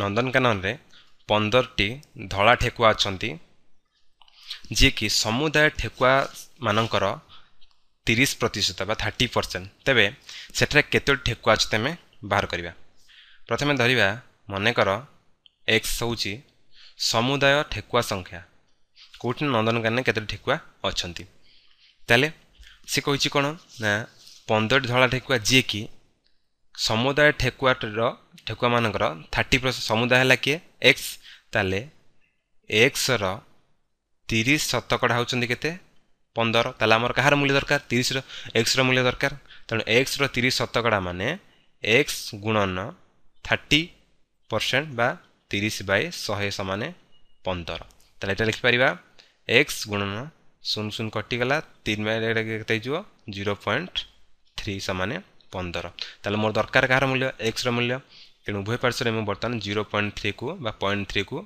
ନନ୍ଦନକାନନରେ ପନ୍ଦରଟି ଧଳା ଠେକୁଆ ଅଛନ୍ତି ଯିଏକି ସମୁଦାୟ ଠେକୁଆମାନଙ୍କର ତିରିଶ ପ୍ରତିଶତ ବା ଥାର୍ଟି ପରସେଣ୍ଟ ତେବେ ସେଠାରେ କେତୋଟି ଠେକୁଆ ଅଛି ତୁମେ ବାହାର କରିବା ପ୍ରଥମେ ଧରିବା ମନେକର ଏକ୍ସ ହେଉଛି ସମୁଦାୟ ଠେକୁଆ ସଂଖ୍ୟା କେଉଁଠି ନନ୍ଦନକାନନରେ କେତୋଟି ଠେକୁଆ ଅଛନ୍ତି ତାହେଲେ ସେ କହିଛି କ'ଣ ନା ପନ୍ଦରଟି ଧଳା ଠେକୁଆ ଯିଏକି ସମୁଦାୟ ଠେକୁଆଟର ଠେକୁଆମାନଙ୍କର ଥାର୍ଟି ପରସେଣ୍ଟ ସମୁଦାୟ ହେଲା କିଏ ଏକ୍ସ ତାହେଲେ ଏକ୍ସର ତିରିଶ ଶତକଡ଼ା ହେଉଛନ୍ତି କେତେ ପନ୍ଦର ତାହେଲେ ଆମର କାହାର ମୂଲ୍ୟ ଦରକାର ତିରିଶର ଏକ୍ସର ମୂଲ୍ୟ ଦରକାର ତେଣୁ ଏକ୍ସର ତିରିଶ ଶତକଡ଼ା ମାନେ ଏକ୍ସ ଗୁଣନ ଥାର୍ଟି ପରସେଣ୍ଟ ବା ତିରିଶ ବାଇ ଶହେ ସମାନେ ପନ୍ଦର ତାହେଲେ ଏଇଟା ଲେଖିପାରିବା ଏକ୍ସ ଗୁଣନ ଶୂନ ଶୂନ କଟିଗଲା ତିନି ବାଇ କେତେ ହେଇଯିବ ଜିରୋ ପଏଣ୍ଟ ଥ୍ରୀ ସମାନେ ପନ୍ଦର ତାହେଲେ ମୋର ଦରକାର କାହାର ମୂଲ୍ୟ ଏକ୍ସର ମୂଲ୍ୟ ତେଣୁ ଉଭୟ ପାର୍ଶ୍ୱରେ ମୁଁ ବର୍ତ୍ତମାନ ଜିରୋ ପଏଣ୍ଟ ଥ୍ରୀକୁ ବା ପଏଣ୍ଟ ଥ୍ରୀକୁ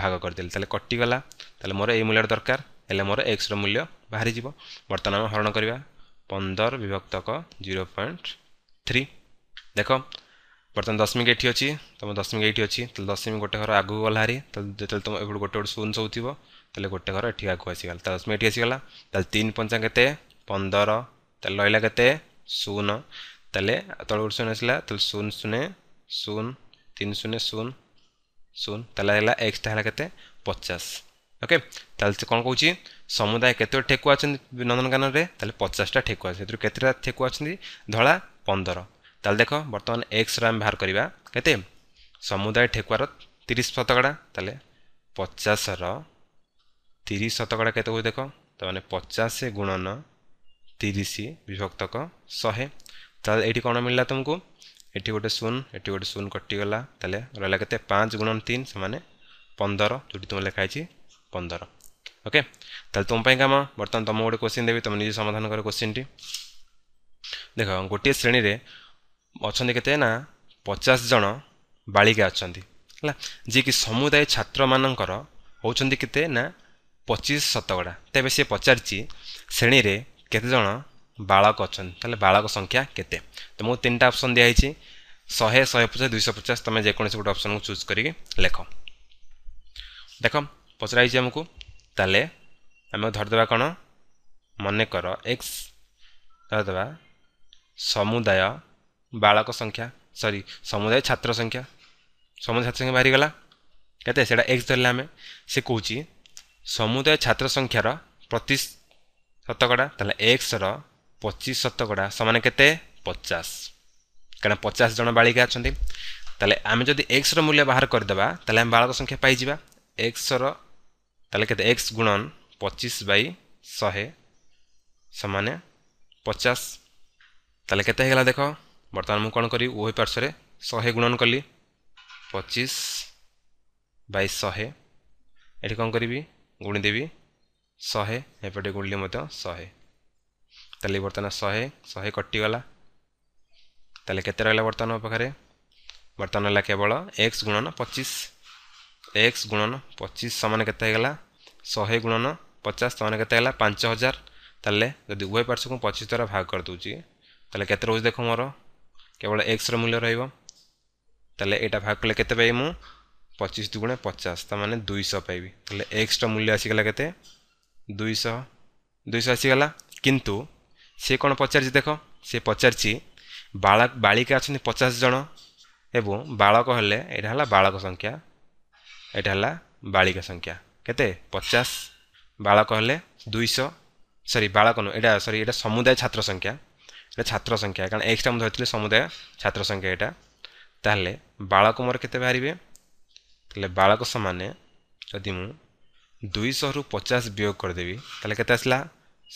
ଭାଗ କରିଦେଲି ତାହେଲେ କଟିଗଲା ତାହେଲେ ମୋର ଏଇ ମୂଲ୍ୟଟା ଦରକାର ହେଲେ ମୋର ଏକ୍ସର ମୂଲ୍ୟ ବାହାରିଯିବ ବର୍ତ୍ତମାନ ଆମେ ହରଣ କରିବା ପନ୍ଦର ବିଭକ୍ତକ ଜିରୋ ପଏଣ୍ଟ ଥ୍ରୀ ଦେଖ ବର୍ତ୍ତମାନ ଦଶମିକ ଏଠି ଅଛି ତୁମ ଦଶମିକ ଏଇଠି ଅଛି ତାହେଲେ ଦଶମିକ ଗୋଟେ ଘର ଆଗକୁ ଗଲା ହାରି ତାହେଲେ ଯେତେବେଳେ ତୁମ ଏପଟୁ ଗୋଟେ ଗୋଟେ ଶୂନ ସବୁ ଥିବ ତାହେଲେ ଗୋଟେ ଘର ଏଠି ଆଗକୁ ଆସିଗଲା ତାହେଲେ ଦଶମିକ ଏଠି ଆସିଗଲା ତାହେଲେ ତିନି ପଞ୍ଚା କେତେ ପନ୍ଦର ତାହେଲେ ରହିଲା କେତେ ଶୂନ ତାହେଲେ ତଳୁ ଗୋଟେ ଶୂନ ଆସିଲା ତାହେଲେ ଶୂନ ଶୂନ ଶୂନ ତିନି ଶୂନ ଶୂନ ଶୂନ ତାହେଲେ ହେଲା ଏକ୍ସଟା ହେଲା କେତେ ପଚାଶ ଓକେ ତାହେଲେ ସେ କ'ଣ କହୁଛି ସମୁଦାୟ କେତେଟା ଠେକୁଆ ଅଛନ୍ତି ନନ୍ଦନକାନନରେ ତାହେଲେ ପଚାଶଟା ଠେକୁଆ ସେଥିରୁ କେତେଟା ଠେକୁଆ ଅଛନ୍ତି ଧଳା ପନ୍ଦର ତାହେଲେ ଦେଖ ବର୍ତ୍ତମାନ ଏକ୍ସର ଆମେ ବାହାର କରିବା କେତେ ସମୁଦାୟ ଠେକୁଆର ତିରିଶ ଶତକଡ଼ା ତାହେଲେ ପଚାଶର ତିରିଶ ଶତକଡ଼ା କେତେ ହୁଏ ଦେଖ ତାମାନେ ପଚାଶ ଗୁଣନ তিরিশ বিভক্তক শহে তাহলে এইটি কোণ মিললা তুমকু এটি গোটে শূন্য এটি গোটে শূন্য কটিগলা তাহলে রহলা কেতে পাঁচ গুণন তিন সে পনেরো যেটি তুমি লেখা হয়েছি পনেরো ওকে তাহলে তোমাই কাম বর্তমান তুমি গোটে কোশ্চিন দেবি তুমি নিজে সমাধান কর কোশ্চিনটি দেখ গোটিয়ে শ্রেণীরে অনেক কেতে না পচাশ জন বাড়িকা অনেক ହେଲା ଯିଏକି ସମୁଦାୟ ଛାତ୍ରମାନଙ୍କର ହେଉଛନ୍ତି କେତେ ନା ପଚିଶ ଶତକଡ଼ା ତେବେ ସେ ପଚାରିଛି ଶ୍ରେଣୀରେ बालक अछन तले बालक संख्या केते त म तिनटा अप्सन दिन्छ शहे शपचास दुईश पचास तम जो गए अप्सनको चुज गरिक लेख देख पचरामुके आमे धरिदे कनेको एक्स देबा समुदाय बालक संख्या सॉरी समुदाय संख्या समुदाय छ बाहिला केत सबै एक्स धरेमै सिचि समुदाय छ प्रति শতকড়া তাহলে এক্সর পঁচিশ শতকড়া সমান কেতে পচাশ কেন পচাশ জন বাড়িকা অনেক তাহলে আমি যদি এক্সর মূল্য বাহার করে দেবা তাহলে আমি বাড়ক সংখ্যা পাই পাইযা এক্সর তাহলে কেতে এক্স গুণন পঁচিশ বাই শহে সমান পচাশ তাহলে কেতে হয়ে গেল দেখ বর্তমান মু কোণ করি ওই পার্শ্বরে শহে গুণন কলি পঁচিশ বাই শহে এটি কম করি গুণিদেবি शहे एपटे गुणली शहे तेल बर्तमान शहे शहे कटिगला तेल के बर्तन पाखे बर्तमान है केवल एक्स गुणन पचीस एक्स गुणन पचीस सामान के शहे गुणन पचास सामान के पांच हजार तेल जदि उभय पार्श्व को पचिश द्वारा भाग कर दूसरी तेल के देख मोर केवल एक्सर मूल्य रेल यहाँ भाग कले के पचिश दुगुण पचास तेज दुईश पाइबी तेल एक्सट्रा मूल्य आसगला के ଦୁଇଶହ ଦୁଇଶହ ଆସିଗଲା କିନ୍ତୁ ସେ କ'ଣ ପଚାରିଛି ଦେଖ ସେ ପଚାରିଛି ବାଳକ ବାଳିକା ଅଛନ୍ତି ପଚାଶ ଜଣ ଏବଂ ବାଳକ ହେଲେ ଏଇଟା ହେଲା ବାଳକ ସଂଖ୍ୟା ଏଇଟା ହେଲା ବାଳିକା ସଂଖ୍ୟା କେତେ ପଚାଶ ବାଳକ ହେଲେ ଦୁଇଶହ ସରି ବାଳକ ନୁହଁ ଏଇଟା ସରି ଏଇଟା ସମୁଦାୟ ଛାତ୍ର ସଂଖ୍ୟା এটা ছাত্র সংখ্যা কারণ এক্সটা আমি ধরেছিল সমুদায় ছাত্র সংখ্যা এটা তাহলে বাড়ক মোর কেতে বাহারে তাহলে বাড়ক সমানে যদি মু दुईश रु पचास वियग गरिदे तसला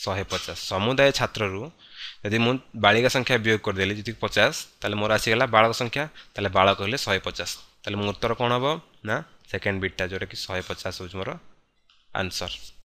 शे पचास समुदाय छु बाख्या विय गरिदेक पचास तर आइरहला बालक संख्या त बाल कि शे पचास त म उत्तर ना हे नेकेन्ड बिटा कि शपचास हुन्छ म आन्सर